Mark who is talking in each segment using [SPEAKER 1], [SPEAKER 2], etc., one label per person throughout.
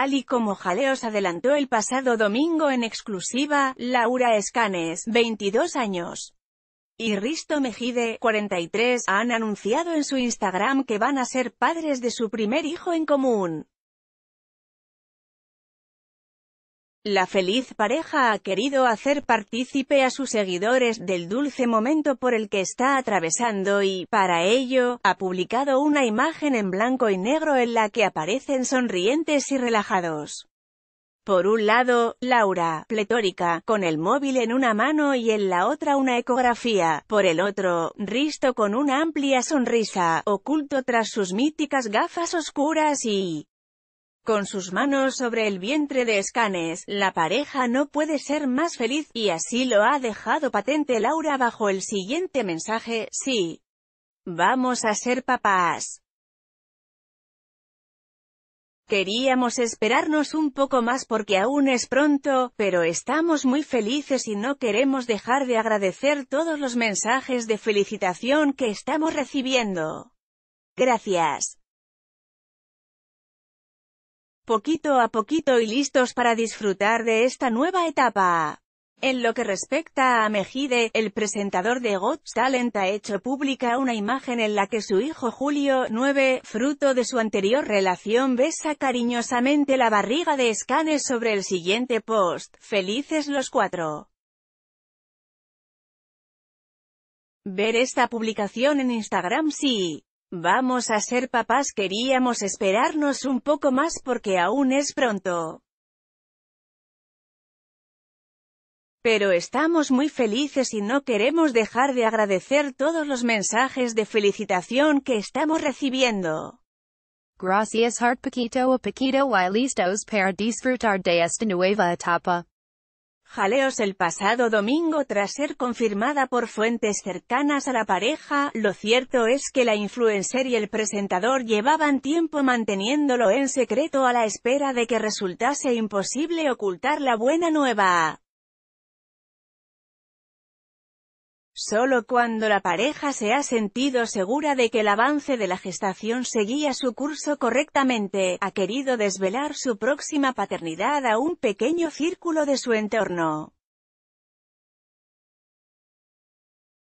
[SPEAKER 1] Tal y como Jaleos adelantó el pasado domingo en exclusiva, Laura Escanes, 22 años, y Risto Mejide, 43, han anunciado en su Instagram que van a ser padres de su primer hijo en común. La feliz pareja ha querido hacer partícipe a sus seguidores del dulce momento por el que está atravesando y, para ello, ha publicado una imagen en blanco y negro en la que aparecen sonrientes y relajados. Por un lado, Laura, pletórica, con el móvil en una mano y en la otra una ecografía. Por el otro, Risto con una amplia sonrisa, oculto tras sus míticas gafas oscuras y con sus manos sobre el vientre de Escanes, la pareja no puede ser más feliz, y así lo ha dejado patente Laura bajo el siguiente mensaje, sí, vamos a ser papás. Queríamos esperarnos un poco más porque aún es pronto, pero estamos muy felices y no queremos dejar de agradecer todos los mensajes de felicitación que estamos recibiendo. Gracias poquito a poquito y listos para disfrutar de esta nueva etapa. En lo que respecta a Mejide, el presentador de Got Talent ha hecho pública una imagen en la que su hijo Julio, 9, fruto de su anterior relación besa cariñosamente la barriga de Scanes sobre el siguiente post, felices los cuatro. Ver esta publicación en Instagram sí. Vamos a ser papás queríamos esperarnos un poco más porque aún es pronto. Pero estamos muy felices y no queremos dejar de agradecer todos los mensajes de felicitación que estamos recibiendo. Gracias hart poquito a poquito y listos para disfrutar de esta nueva etapa. Jaleos el pasado domingo tras ser confirmada por fuentes cercanas a la pareja, lo cierto es que la influencer y el presentador llevaban tiempo manteniéndolo en secreto a la espera de que resultase imposible ocultar la buena nueva. Solo cuando la pareja se ha sentido segura de que el avance de la gestación seguía su curso correctamente, ha querido desvelar su próxima paternidad a un pequeño círculo de su entorno.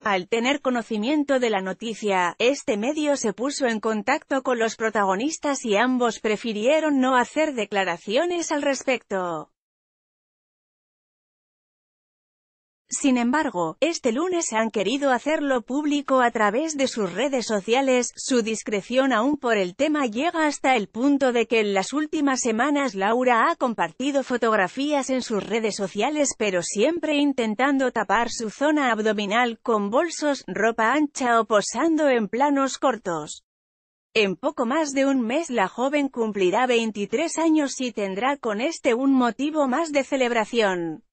[SPEAKER 1] Al tener conocimiento de la noticia, este medio se puso en contacto con los protagonistas y ambos prefirieron no hacer declaraciones al respecto. Sin embargo, este lunes han querido hacerlo público a través de sus redes sociales, su discreción aún por el tema llega hasta el punto de que en las últimas semanas Laura ha compartido fotografías en sus redes sociales pero siempre intentando tapar su zona abdominal con bolsos, ropa ancha o posando en planos cortos. En poco más de un mes la joven cumplirá 23 años y tendrá con este un motivo más de celebración.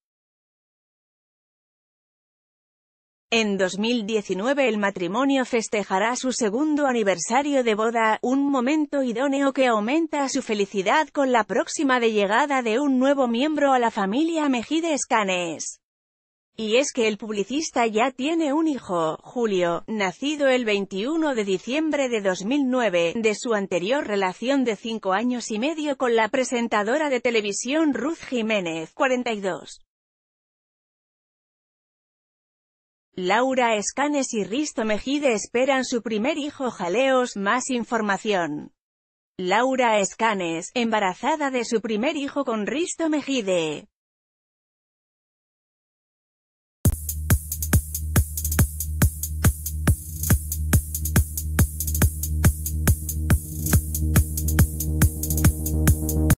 [SPEAKER 1] En 2019 el matrimonio festejará su segundo aniversario de boda, un momento idóneo que aumenta su felicidad con la próxima de llegada de un nuevo miembro a la familia Mejide Canes. Y es que el publicista ya tiene un hijo, Julio, nacido el 21 de diciembre de 2009, de su anterior relación de cinco años y medio con la presentadora de televisión Ruth Jiménez, 42. Laura Escanes y Risto Mejide esperan su primer hijo Jaleos, más información. Laura Escanes, embarazada de su primer hijo con Risto Mejide.